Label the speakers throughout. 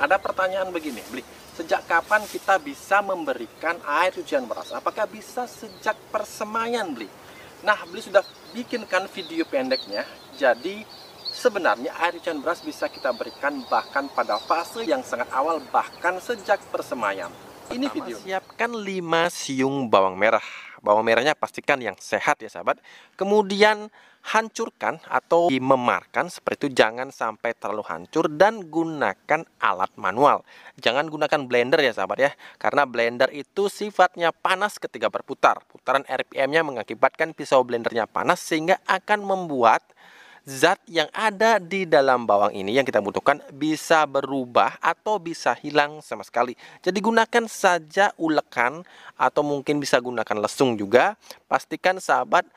Speaker 1: Ada pertanyaan begini, beli Sejak kapan kita bisa memberikan air cucian beras? Apakah bisa sejak persemayan, beli? Nah, beli sudah bikinkan video pendeknya. Jadi, sebenarnya air cucian beras bisa kita berikan bahkan pada fase yang sangat awal, bahkan sejak persemayan. Ini video. Siapkan 5 siung bawang merah bawang merahnya pastikan yang sehat ya sahabat kemudian hancurkan atau dimemarkan seperti itu jangan sampai terlalu hancur dan gunakan alat manual jangan gunakan blender ya sahabat ya karena blender itu sifatnya panas ketika berputar putaran RPM nya mengakibatkan pisau blendernya panas sehingga akan membuat zat yang ada di dalam bawang ini yang kita butuhkan bisa berubah atau bisa hilang sama sekali. Jadi gunakan saja ulekan atau mungkin bisa gunakan lesung juga. Pastikan sahabat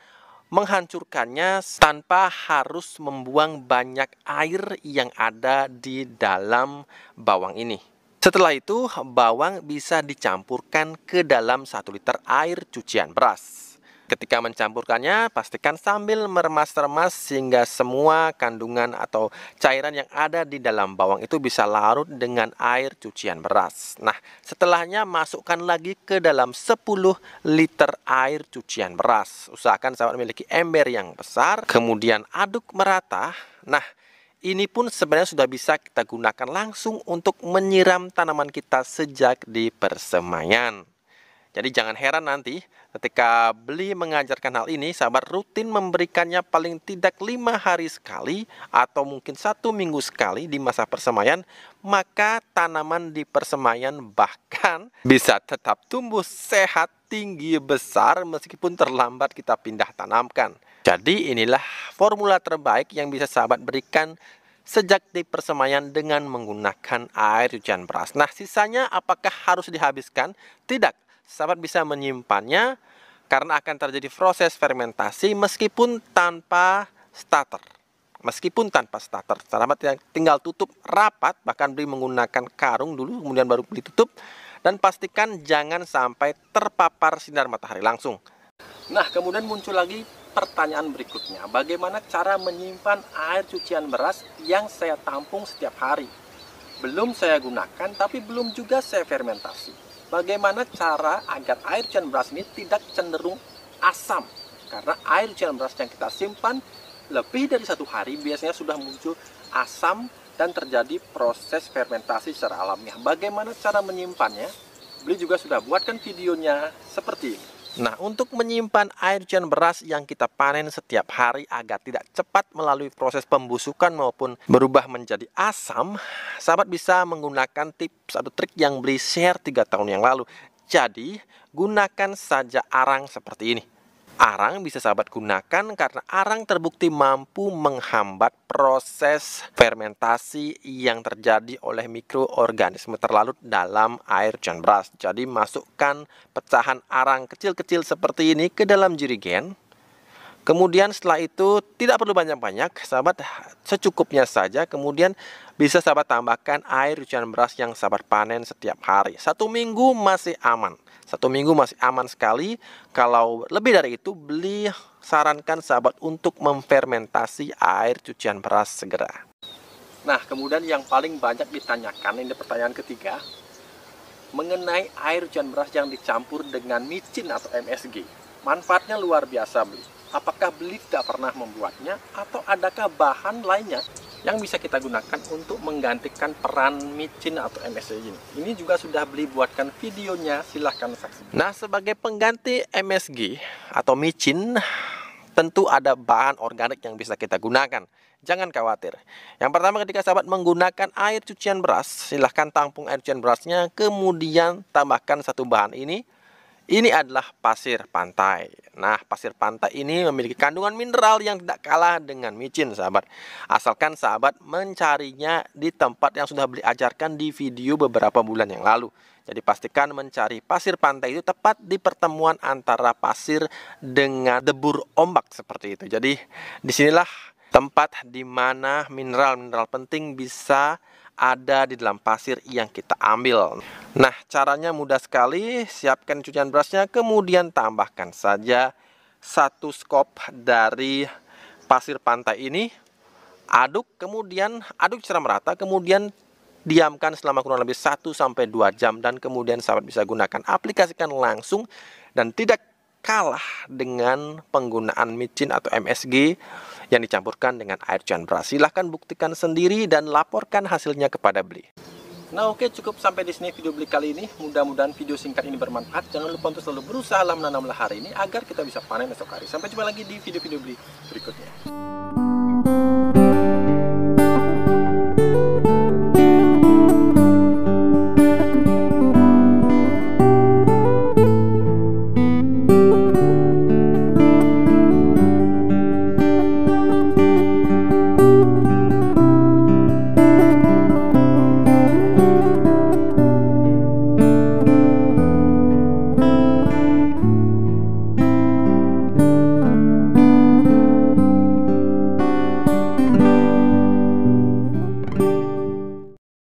Speaker 1: menghancurkannya tanpa harus membuang banyak air yang ada di dalam bawang ini. Setelah itu, bawang bisa dicampurkan ke dalam 1 liter air cucian beras. Ketika mencampurkannya, pastikan sambil meremas-remas sehingga semua kandungan atau cairan yang ada di dalam bawang itu bisa larut dengan air cucian beras. Nah, setelahnya masukkan lagi ke dalam 10 liter air cucian beras. Usahakan sahabat memiliki ember yang besar, kemudian aduk merata. Nah, ini pun sebenarnya sudah bisa kita gunakan langsung untuk menyiram tanaman kita sejak di persemaian. Jadi jangan heran nanti ketika Beli mengajarkan hal ini, sahabat rutin memberikannya paling tidak lima hari sekali atau mungkin satu minggu sekali di masa persemaian, maka tanaman di persemaian bahkan bisa tetap tumbuh sehat tinggi besar meskipun terlambat kita pindah tanamkan. Jadi inilah formula terbaik yang bisa sahabat berikan sejak di persemaian dengan menggunakan air hujan beras. Nah, sisanya apakah harus dihabiskan? Tidak, sahabat bisa menyimpannya karena akan terjadi proses fermentasi meskipun tanpa starter. Meskipun tanpa starter, sahabat yang tinggal tutup rapat, bahkan beli menggunakan karung dulu, kemudian baru beli tutup, dan pastikan jangan sampai terpapar sinar matahari langsung. Nah, kemudian muncul lagi pertanyaan berikutnya, bagaimana cara menyimpan air cucian beras yang saya tampung setiap hari? Belum saya gunakan, tapi belum juga saya fermentasi bagaimana cara agar air hujan beras ini tidak cenderung asam. Karena air hujan beras yang kita simpan lebih dari satu hari biasanya sudah muncul asam dan terjadi proses fermentasi secara alamiah. Bagaimana cara menyimpannya? Beli juga sudah buatkan videonya seperti ini. Nah, untuk menyimpan air hujan beras yang kita panen setiap hari agar tidak cepat melalui proses pembusukan maupun berubah menjadi asam, sahabat bisa menggunakan tips atau trik yang beli share 3 tahun yang lalu. Jadi, gunakan saja arang seperti ini. Arang bisa sahabat gunakan karena arang terbukti mampu menghambat proses fermentasi yang terjadi oleh mikroorganisme terlarut dalam air beras. Jadi masukkan pecahan arang kecil-kecil seperti ini ke dalam jerigen Kemudian setelah itu tidak perlu banyak-banyak, sahabat secukupnya saja. Kemudian bisa sahabat tambahkan air cucian beras yang sahabat panen setiap hari. Satu minggu masih aman. Satu minggu masih aman sekali. Kalau lebih dari itu, beli sarankan sahabat untuk memfermentasi air cucian beras segera. Nah, kemudian yang paling banyak ditanyakan, ini pertanyaan ketiga, mengenai air cucian beras yang dicampur dengan micin atau MSG. Manfaatnya luar biasa, beli apakah tidak pernah membuatnya atau adakah bahan lainnya yang bisa kita gunakan untuk menggantikan peran micin atau MSG ini. Ini juga sudah beli buatkan videonya, silahkan saksikan. Nah, sebagai pengganti MSG atau micin, tentu ada bahan organik yang bisa kita gunakan. Jangan khawatir. Yang pertama ketika sahabat menggunakan air cucian beras, silahkan tampung air cucian berasnya, kemudian tambahkan satu bahan ini ini adalah pasir pantai. Nah, pasir pantai ini memiliki kandungan mineral yang tidak kalah dengan micin, sahabat. Asalkan sahabat mencarinya di tempat yang sudah beli ajarkan di video beberapa bulan yang lalu. Jadi pastikan mencari pasir pantai itu tepat di pertemuan antara pasir dengan debur ombak seperti itu. Jadi disinilah tempat di mana mineral-mineral penting bisa ada di dalam pasir yang kita ambil. Nah, caranya mudah sekali. Siapkan cucian berasnya, kemudian tambahkan saja satu skop dari pasir pantai ini. Aduk, kemudian aduk secara merata, kemudian diamkan selama kurang lebih 1 sampai 2 jam dan kemudian sahabat bisa gunakan aplikasikan langsung dan tidak kalah dengan penggunaan micin atau MSG yang dicampurkan dengan air beras. Silahkan buktikan sendiri dan laporkan hasilnya kepada Beli. Nah oke cukup sampai di sini video beli kali ini. Mudah-mudahan video singkat ini bermanfaat. Jangan lupa untuk selalu berusaha menanam lahar ini agar kita bisa panen esok hari. Sampai jumpa lagi di video-video beli berikutnya.